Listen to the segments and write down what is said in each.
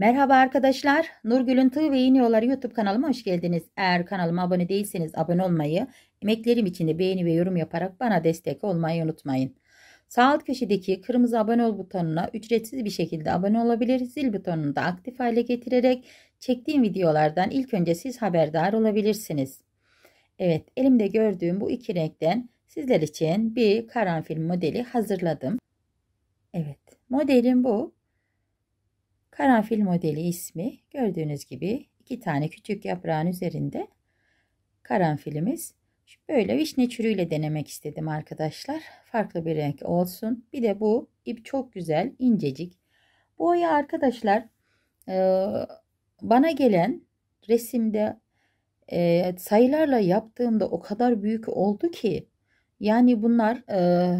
Merhaba arkadaşlar. Nurgül'ün Tığ ve İğne Yolları YouTube kanalıma hoş geldiniz. Eğer kanalıma abone değilseniz abone olmayı, emeklerim için de beğeni ve yorum yaparak bana destek olmayı unutmayın. Sağ alt köşedeki kırmızı abone ol butonuna ücretsiz bir şekilde abone olabilir, zil butonunu da aktif hale getirerek çektiğim videolardan ilk önce siz haberdar olabilirsiniz. Evet, elimde gördüğüm bu iki renkten sizler için bir karanfil modeli hazırladım. Evet, modelim bu. Karanfil modeli ismi gördüğünüz gibi iki tane küçük yaprağın üzerinde karanfilimiz. Böyle vişne çürüğüyle denemek istedim arkadaşlar. Farklı bir renk olsun. Bir de bu ip çok güzel incecik. Bu oya arkadaşlar e, bana gelen resimde e, sayılarla yaptığımda o kadar büyük oldu ki. Yani bunlar e,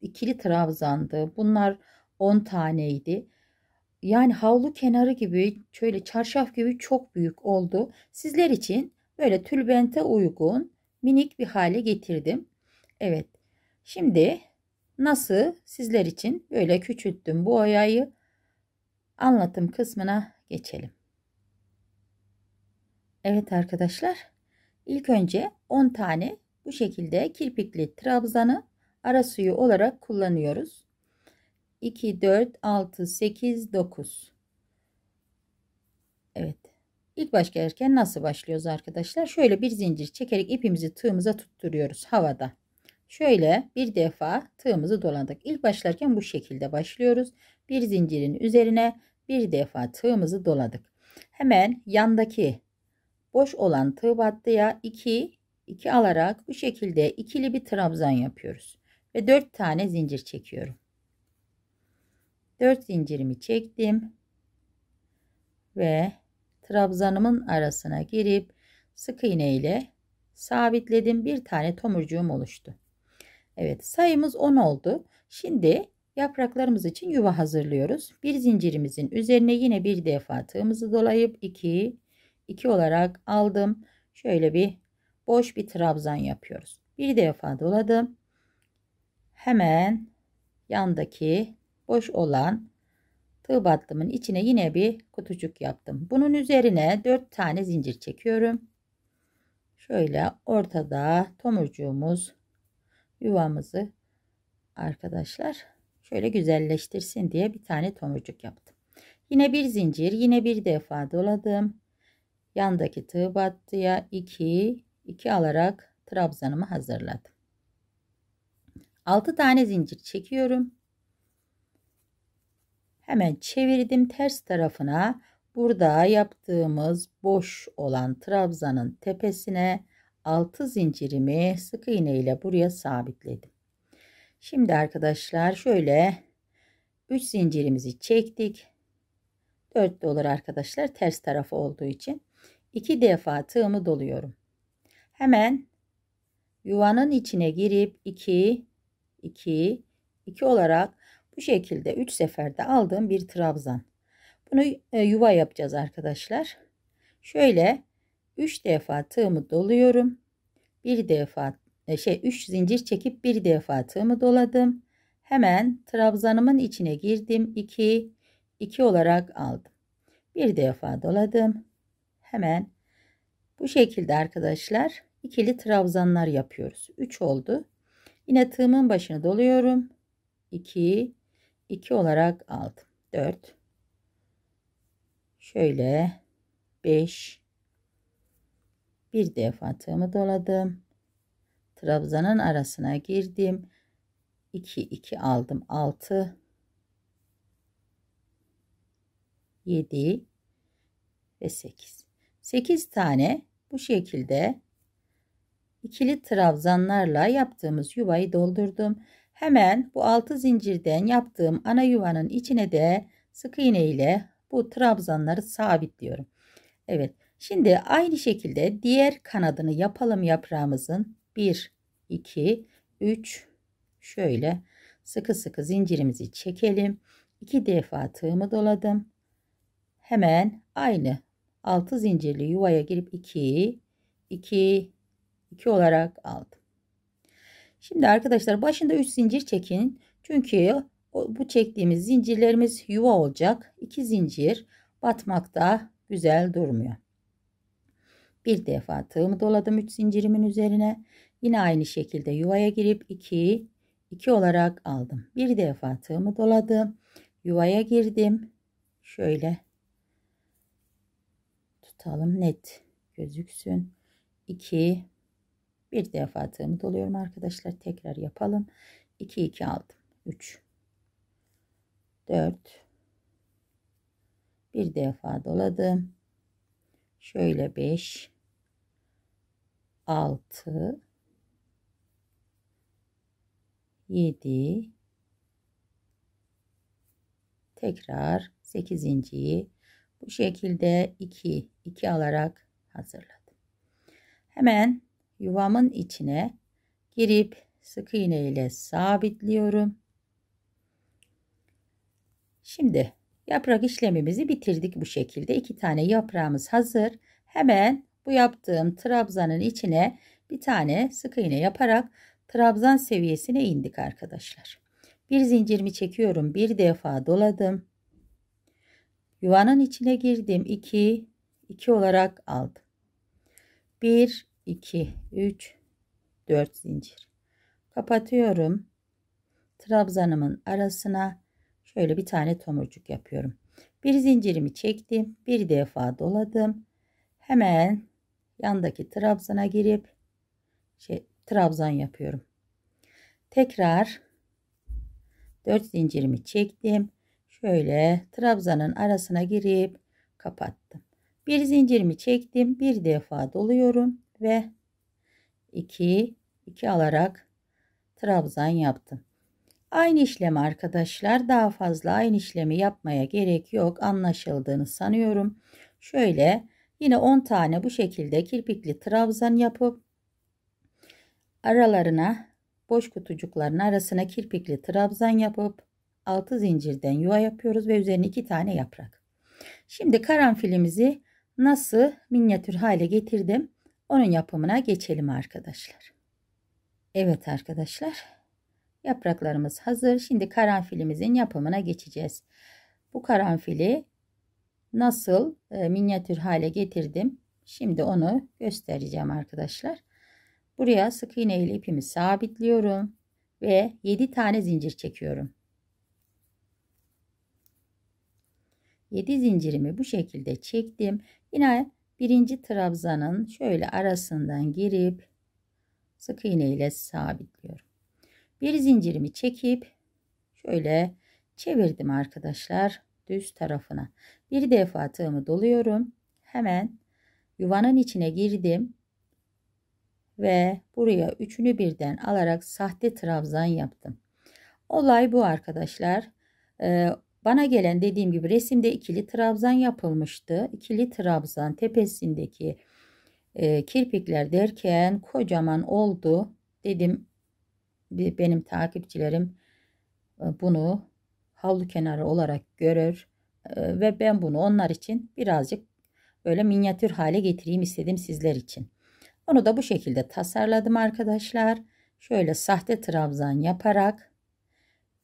ikili trabzandı. Bunlar 10 taneydi yani havlu kenarı gibi şöyle çarşaf gibi çok büyük oldu. Sizler için böyle tülbente uygun minik bir hale getirdim. Evet şimdi nasıl sizler için böyle küçülttüm bu oyayı anlatım kısmına geçelim. Evet arkadaşlar ilk önce 10 tane bu şekilde kirpikli trabzanı ara suyu olarak kullanıyoruz. 2, 4, 6, 8, 9. Evet. İlk başlarken nasıl başlıyoruz arkadaşlar? Şöyle bir zincir çekerek ipimizi tığımıza tutturuyoruz havada. Şöyle bir defa tığımızı dolandık. İlk başlarken bu şekilde başlıyoruz. Bir zincirin üzerine bir defa tığımızı doladık. Hemen yandaki boş olan tığ battıya 2 2 alarak bu şekilde ikili bir trabzan yapıyoruz ve 4 tane zincir çekiyorum. 4 zincirimi çektim ve trabzanımın arasına girip sık iğne ile sabitledim. Bir tane tomurcuğum oluştu. Evet sayımız 10 oldu. Şimdi yapraklarımız için yuva hazırlıyoruz. Bir zincirimizin üzerine yine bir defa tığımızı dolayıp 2 2 olarak aldım. Şöyle bir boş bir trabzan yapıyoruz. Bir defa doladım. Hemen yandaki boş olan tığ battımın içine yine bir kutucuk yaptım. Bunun üzerine 4 tane zincir çekiyorum. Şöyle ortada tomurcuğumuz yuvamızı arkadaşlar şöyle güzelleştirsin diye bir tane tomurcuk yaptım. Yine bir zincir yine bir defa doladım. Yandaki tığ battıya 2 2 alarak trabzanımı hazırladım. 6 tane zincir çekiyorum. Hemen çevirdim ters tarafına. Burada yaptığımız boş olan trabzanın tepesine 6 zincirimi sık iğne ile buraya sabitledim. Şimdi arkadaşlar şöyle 3 zincirimizi çektik. 4 dolar arkadaşlar ters tarafı olduğu için 2 defa tığımı doluyorum. Hemen yuvanın içine girip 2 2 2 olarak bu şekilde 3 seferde aldığım bir trabzan. Bunu e, yuva yapacağız arkadaşlar. Şöyle 3 defa tığımı doluyorum. Bir defa e, şey 3 zincir çekip bir defa tığımı doladım. Hemen trabzanımın içine girdim. 2 2 olarak aldım. Bir defa doladım. Hemen bu şekilde arkadaşlar ikili trabzanlar yapıyoruz. 3 oldu. Yine tığımın başına doluyorum. 2 2 olarak aldım. 4 şöyle 5 bir defa tığımı doladım. Trabzanın arasına girdim. 2 2 aldım. 6 7 ve 8. 8 tane bu şekilde ikili trabzanlarla yaptığımız yuvayı doldurdum. Hemen bu altı zincirden yaptığım ana yuvanın içine de sık iğne ile bu trabzanları sabitliyorum. Evet. Şimdi aynı şekilde diğer kanadını yapalım yaprağımızın. 1 2 3 şöyle sıkı sıkı zincirimizi çekelim. 2 defa tığımı doladım. Hemen aynı 6 zincirli yuvaya girip 2 2 2 olarak aldım. Şimdi arkadaşlar başında 3 zincir çekin. Çünkü bu çektiğimiz zincirlerimiz yuva olacak. 2 zincir batmakta güzel durmuyor. Bir defa tığımı doladım 3 zincirimin üzerine. Yine aynı şekilde yuvaya girip 2 2 olarak aldım. Bir defa tığımı doladım. Yuvaya girdim. Şöyle tutalım net gözüksün. 2 bir defa tığımı doluyorum arkadaşlar. Tekrar yapalım. 2 2 aldım. 3 4 bir defa doladım. Şöyle 5 6 7 tekrar 8.yi bu şekilde 2 2 alarak hazırladım. Hemen yuvamın içine girip sık iğne ile sabitliyorum. Şimdi yaprak işlemimizi bitirdik bu şekilde. iki tane yaprağımız hazır. Hemen bu yaptığım trabzanın içine bir tane sık iğne yaparak trabzan seviyesine indik arkadaşlar. Bir zincirimi çekiyorum. Bir defa doladım. Yuvanın içine girdim. 2 2 olarak aldım. 1 2 3 4 zincir kapatıyorum trabzanımın arasına şöyle bir tane tomurcuk yapıyorum bir zincirimi çektim bir defa doladım hemen yandaki trabzana girip şey, trabzan yapıyorum tekrar 4 zincirimi çektim şöyle trabzanın arasına girip kapattım bir zincirimi çektim bir defa doluyorum ve 2 2 alarak trabzan yaptım. Aynı işlemi arkadaşlar daha fazla aynı işlemi yapmaya gerek yok anlaşıldığını sanıyorum. Şöyle yine 10 tane bu şekilde kirpikli trabzan yapıp aralarına boş kutucukların arasına kirpikli trabzan yapıp 6 zincirden yuva yapıyoruz ve üzerine 2 tane yaprak. Şimdi karanfilimizi nasıl minyatür hale getirdim onun yapımına geçelim arkadaşlar. Evet arkadaşlar. Yapraklarımız hazır. Şimdi karanfilimizin yapımına geçeceğiz. Bu karanfili nasıl e, minyatür hale getirdim. Şimdi onu göstereceğim arkadaşlar. Buraya sık iğne ile ipimi sabitliyorum ve 7 tane zincir çekiyorum. 7 zincirimi bu şekilde çektim. Yine birinci trabzanın şöyle arasından girip sık iğne ile sabitliyorum. Bir zincirimi çekip şöyle çevirdim arkadaşlar düz tarafına. Bir defa tığımı doluyorum. Hemen yuvanın içine girdim ve buraya üçünü birden alarak sahte trabzan yaptım. Olay bu arkadaşlar. Ee, bana gelen dediğim gibi resimde ikili trabzan yapılmıştı. İkili trabzan tepesindeki e, kirpikler derken kocaman oldu. Dedim benim takipçilerim e, bunu havlu kenarı olarak görür e, ve ben bunu onlar için birazcık böyle minyatür hale getireyim istedim sizler için. Onu da bu şekilde tasarladım arkadaşlar. Şöyle sahte trabzan yaparak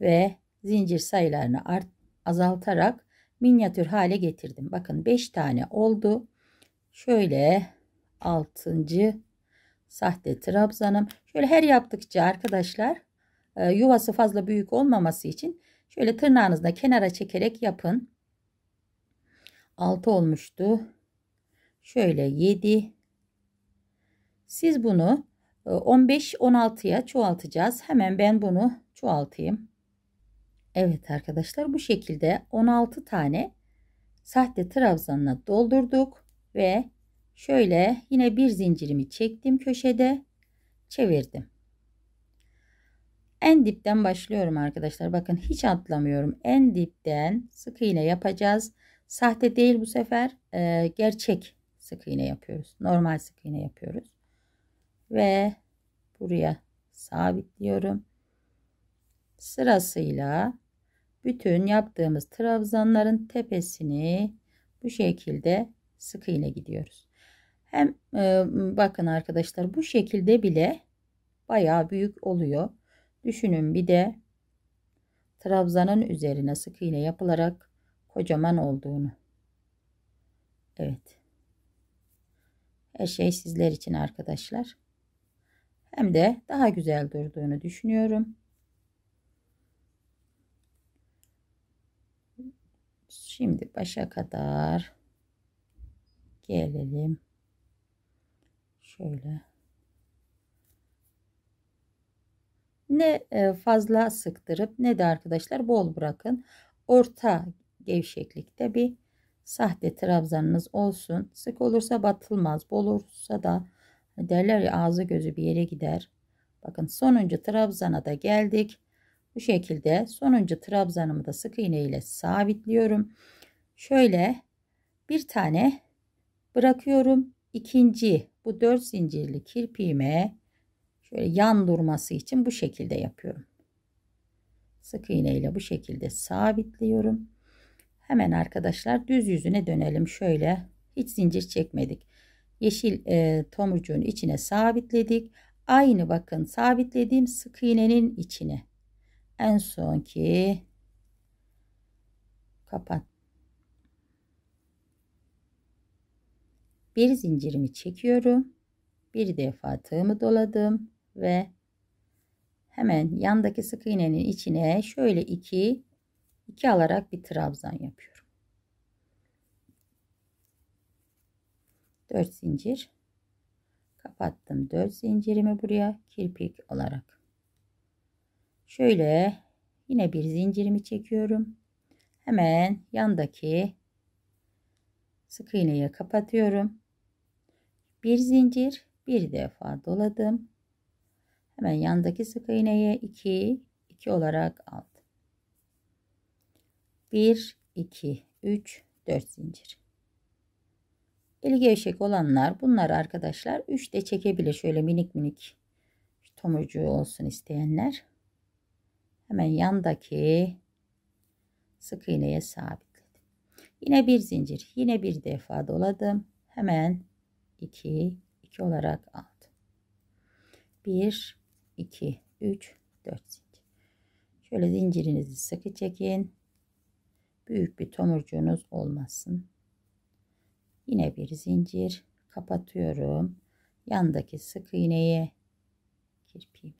ve zincir sayılarını arttırdım azaltarak minyatür hale getirdim. Bakın 5 tane oldu. Şöyle 6. sahte trabzanım. Şöyle her yaptıkça arkadaşlar e, yuvası fazla büyük olmaması için şöyle tırnağınızda kenara çekerek yapın. 6 olmuştu. Şöyle 7. Siz bunu 15-16'ya e, çoğaltacağız. Hemen ben bunu çoğaltayım. Evet arkadaşlar bu şekilde 16 tane sahte trabzanla doldurduk ve şöyle yine bir zincirimi çektim köşede çevirdim. En dipten başlıyorum arkadaşlar. Bakın hiç atlamıyorum. En dipten sık iğne yapacağız. Sahte değil bu sefer. E, gerçek sık iğne yapıyoruz. Normal sık iğne yapıyoruz. Ve buraya sabitliyorum. Sırasıyla bütün yaptığımız trabzanların tepesini bu şekilde sık iğne gidiyoruz. Hem e, bakın arkadaşlar bu şekilde bile bayağı büyük oluyor. Düşünün bir de trabzanın üzerine sık iğne yapılarak kocaman olduğunu. Evet. Her şey sizler için arkadaşlar. Hem de daha güzel durduğunu düşünüyorum. Şimdi başa kadar gelelim. Şöyle. Ne e, fazla sıktırıp ne de arkadaşlar bol bırakın. Orta gevşeklikte bir sahte trabzanınız olsun. Sık olursa batılmaz. Bol olursa da hani derler ya ağzı gözü bir yere gider. Bakın sonuncu trabzana da geldik. Bu şekilde sonuncu trabzanımı da sık iğne ile sabitliyorum. Şöyle bir tane bırakıyorum. İkinci bu dört zincirli kirpiğime şöyle yan durması için bu şekilde yapıyorum. Sık iğne ile bu şekilde sabitliyorum. Hemen arkadaşlar düz yüzüne dönelim. Şöyle hiç zincir çekmedik. Yeşil e, tomurcuğun içine sabitledik. Aynı bakın sabitlediğim sık iğnenin içine en son ki kapat bir zincirimi çekiyorum bir defa tığımı doladım ve hemen yandaki sık iğnenin içine şöyle iki iki alarak bir trabzan yapıyorum 4 zincir kapattım 4 zincirimi buraya kirpik olarak Şöyle yine bir zincirimi çekiyorum. Hemen yandaki sık iğneyi kapatıyorum. Bir zincir bir defa doladım. Hemen yandaki sık iğneye 2 2 olarak aldım. 1 2 3 4 zincir. Eli gevşek olanlar bunlar arkadaşlar 3 de çekebilir şöyle minik minik tomurcuğu olsun isteyenler hemen yandaki sık iğneye sabitledim. Yine bir zincir, yine bir defa doladım. Hemen 2 2 olarak aldım. 1 2 3 4 zincir. Şöyle zincirinizi sıkı çekin. Büyük bir tomurcuğunuz olmasın. Yine bir zincir kapatıyorum. Yandaki sık iğneye kirpiyim.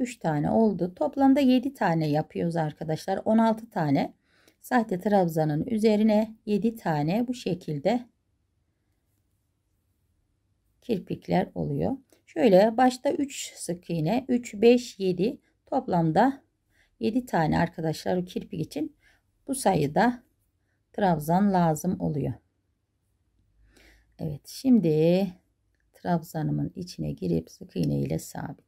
3 tane oldu. Toplamda 7 tane yapıyoruz arkadaşlar. 16 tane sahte trabzanın üzerine 7 tane bu şekilde kirpikler oluyor. Şöyle başta 3 sık iğne 3 5 7 toplamda 7 tane arkadaşlar o kirpik için bu sayıda trabzan lazım oluyor. Evet şimdi trabzanımın içine girip sık iğne ile sabit.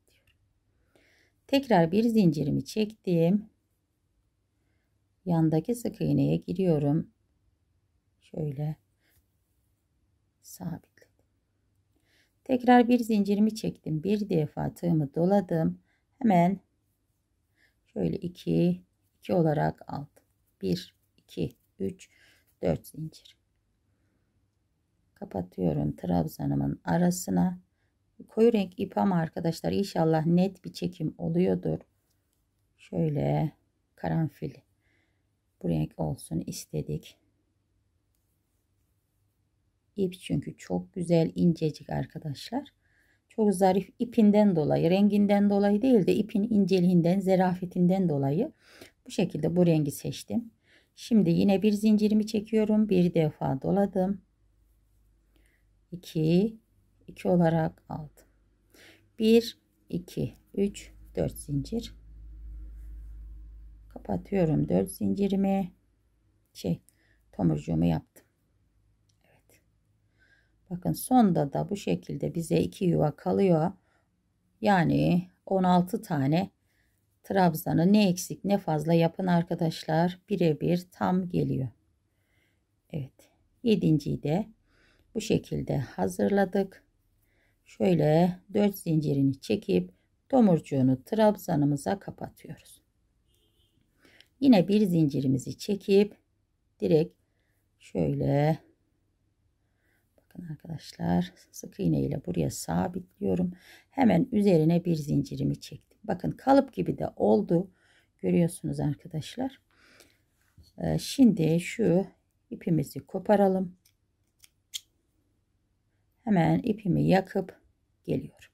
Tekrar bir zincirimi çektim. Yandaki sık iğneye giriyorum. Şöyle sabitledim. Tekrar bir zincirimi çektim. Bir defa tığımı doladım. Hemen şöyle 2 2 olarak aldım. 1 2 3 4 zincir. Kapatıyorum trabzanımın arasına Koyu renk ip ama arkadaşlar inşallah net bir çekim oluyordur. Şöyle karanfil bu renk olsun istedik. İp çünkü çok güzel incecik arkadaşlar. Çok zarif ipinden dolayı, renginden dolayı değil de ipin inceliğinden, zerafetinden dolayı bu şekilde bu rengi seçtim. Şimdi yine bir zincirimi çekiyorum. Bir defa doladım. 2 2 olarak aldım. 1 2 3 4 zincir kapatıyorum 4 zincirimi şey tomurcuğumu yaptım. Evet. Bakın sonda da bu şekilde bize 2 yuva kalıyor. Yani 16 tane trabzanı ne eksik ne fazla yapın arkadaşlar. Birebir tam geliyor. Evet. Yedinciyi de bu şekilde hazırladık şöyle 4 zincirini çekip tomurcuğunu trabzanımıza kapatıyoruz. Yine bir zincirimizi çekip direkt şöyle bakın arkadaşlar sık iğne ile buraya sabitliyorum. Hemen üzerine bir zincirimi çektim. Bakın kalıp gibi de oldu. Görüyorsunuz arkadaşlar. Ee, şimdi şu ipimizi koparalım. Hemen ipimi yakıp geliyor.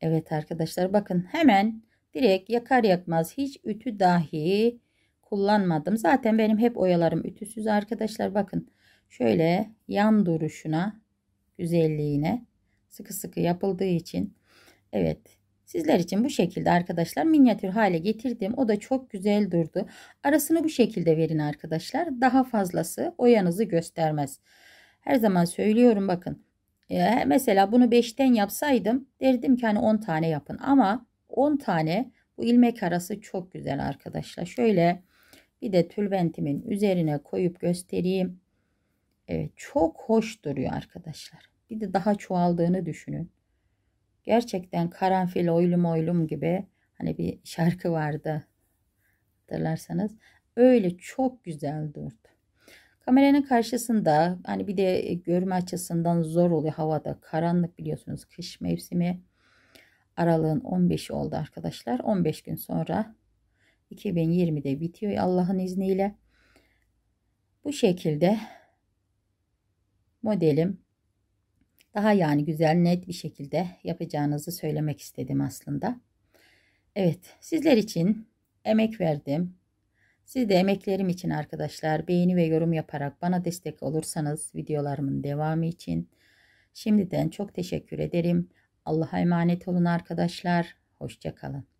Evet arkadaşlar bakın hemen direkt yakar yakmaz hiç ütü dahi kullanmadım. Zaten benim hep oyalarım ütüsüz arkadaşlar bakın. Şöyle yan duruşuna güzelliğine sıkı sıkı yapıldığı için evet sizler için bu şekilde arkadaşlar minyatür hale getirdim. O da çok güzel durdu. Arasını bu şekilde verin arkadaşlar. Daha fazlası oyanızı göstermez. Her zaman söylüyorum bakın. Ee, mesela bunu 5'ten yapsaydım derdim ki hani 10 tane yapın ama 10 tane bu ilmek arası çok güzel arkadaşlar. Şöyle bir de tülbentimin üzerine koyup göstereyim. Evet çok hoş duruyor arkadaşlar. Bir de daha çoğaldığını düşünün. Gerçekten karanfil oylum oylum gibi hani bir şarkı vardı hatırlarsanız. Öyle çok güzel durdu. Kameranın karşısında hani bir de e, görme açısından zor oluyor havada karanlık biliyorsunuz kış mevsimi. Aralığın 15'i oldu arkadaşlar. 15 gün sonra 2020'de bitiyor Allah'ın izniyle. Bu şekilde modelim daha yani güzel net bir şekilde yapacağınızı söylemek istedim aslında. Evet sizler için emek verdim. Siz de emeklerim için arkadaşlar beğeni ve yorum yaparak bana destek olursanız videolarımın devamı için şimdiden çok teşekkür ederim. Allah'a emanet olun arkadaşlar. Hoşçakalın.